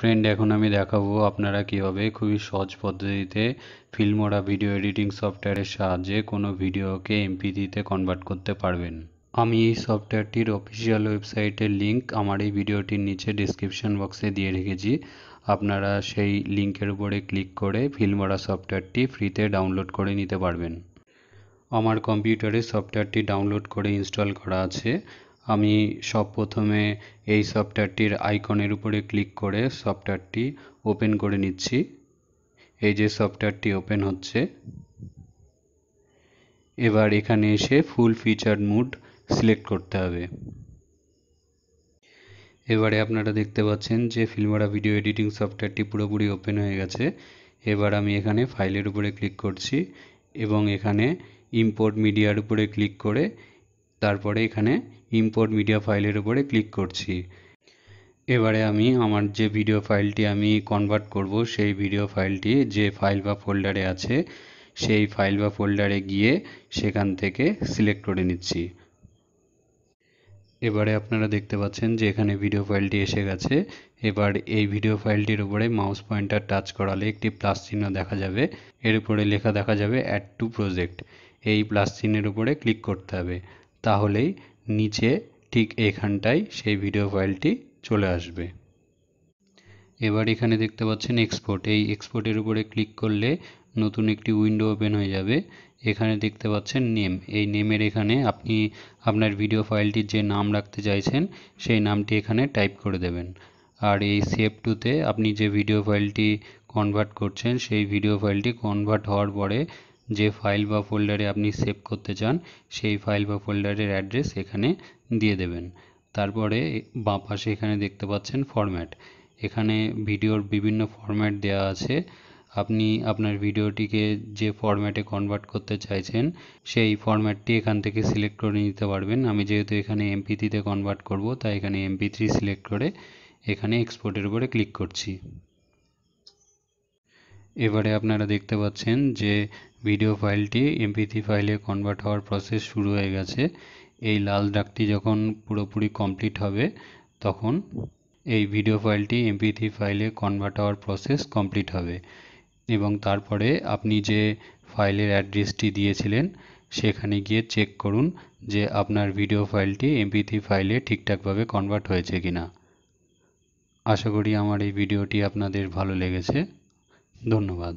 friend এখন আমি দেখাবো আপনারা কীভাবে খুবই সহজ পদ্ধতিতে ফিল্মোরা ভিডিও এডিটিং সফটওয়্যারের সাহায্যে কোনো ভিডিওকে এমপিথিতে কনভার্ট করতে পারবেন আমি এই সফটওয়্যারটির অফিসিয়াল ওয়েবসাইটের লিঙ্ক আমার এই ভিডিওটির নিচে ডিসক্রিপশান বক্সে দিয়ে রেখেছি আপনারা সেই লিঙ্কের উপরে ক্লিক করে ফিল্মোরা সফটওয়্যারটি ফ্রিতে ডাউনলোড করে নিতে পারবেন আমার কম্পিউটারে সফটওয়্যারটি ডাউনলোড করে ইনস্টল করা আছে আমি সব প্রথমে এই সফটওয়্যারটির আইকনের উপরে ক্লিক করে সফটওয়্যারটি ওপেন করে নিচ্ছি এই যে সফটওয়্যারটি ওপেন হচ্ছে এবার এখানে এসে ফুল ফিচার মুড সিলেক্ট করতে হবে এবারে আপনারা দেখতে পাচ্ছেন যে ফিল্মারা ভিডিও এডিটিং সফটওয়্যারটি পুরোপুরি ওপেন হয়ে গেছে এবার আমি এখানে ফাইলের উপরে ক্লিক করছি এবং এখানে ইম্পোর্ট মিডিয়ার উপরে ক্লিক করে তারপরে এখানে ইম্পোর্ট মিডিয়া ফাইলের উপরে ক্লিক করছি এবারে আমি আমার যে ভিডিও ফাইলটি আমি কনভার্ট করব সেই ভিডিও ফাইলটি যে ফাইল বা ফোল্ডারে আছে সেই ফাইল বা ফোল্ডারে গিয়ে সেখান থেকে সিলেক্ট করে নিচ্ছি এবারে আপনারা দেখতে পাচ্ছেন যে এখানে ভিডিও ফাইলটি এসে গেছে এবার এই ভিডিও ফাইলটির উপরে মাউস পয়েন্টার টাচ করালে একটি প্লাস চিহ্ন দেখা যাবে এর উপরে লেখা দেখা যাবে অ্যাড টু প্রজেক্ট এই প্লাস চিহ্নের উপরে ক্লিক করতে হবে তাহলেই নিচে ঠিক এখানটায় সেই ভিডিও ফাইলটি চলে আসবে এবার এখানে দেখতে পাচ্ছেন এক্সপোর্ট এই এক্সপোর্টের উপরে ক্লিক করলে নতুন একটি উইন্ডো ওপেন হয়ে যাবে এখানে দেখতে পাচ্ছেন নেম এই নেমের এখানে আপনি আপনার ভিডিও ফাইলটির যে নাম রাখতে চাইছেন সেই নামটি এখানে টাইপ করে দেবেন আর এই সেভ টুতে আপনি যে ভিডিও ফাইলটি কনভার্ট করছেন সেই ভিডিও ফাইলটি কনভার্ট হওয়ার পরে যে ফাইল বা ফোল্ডারে আপনি সেভ করতে চান সেই ফাইল বা ফোল্ডারের অ্যাড্রেস এখানে দিয়ে দেবেন তারপরে বাঁ পাশে এখানে দেখতে পাচ্ছেন ফরম্যাট এখানে ভিডিওর বিভিন্ন ফরম্যাট দেওয়া আছে আপনি আপনার ভিডিওটিকে যে ফরম্যাটে কনভার্ট করতে চাইছেন সেই ফরম্যাটটি এখান থেকে সিলেক্ট করে নিতে পারবেন আমি যেহেতু এখানে এমপি থ্রিতে কনভার্ট করব তাই এখানে এমপি থ্রি সিলেক্ট করে এখানে এক্সপোর্টের উপরে ক্লিক করছি এবারে আপনারা দেখতে পাচ্ছেন যে ভিডিও ফাইলটি এমপিথি ফাইলে কনভার্ট হওয়ার প্রসেস শুরু হয়ে গেছে এই লাল ডাকটি যখন পুরোপুরি কমপ্লিট হবে তখন এই ভিডিও ফাইলটি এমপিথি ফাইলে কনভার্ট হওয়ার প্রসেস কমপ্লিট হবে এবং তারপরে আপনি যে ফাইলের অ্যাড্রেসটি দিয়েছিলেন সেখানে গিয়ে চেক করুন যে আপনার ভিডিও ফাইলটি এমপিথি ফাইলে ঠিকঠাকভাবে কনভার্ট হয়েছে কিনা আশা করি আমার এই ভিডিওটি আপনাদের ভালো লেগেছে ধন্যবাদ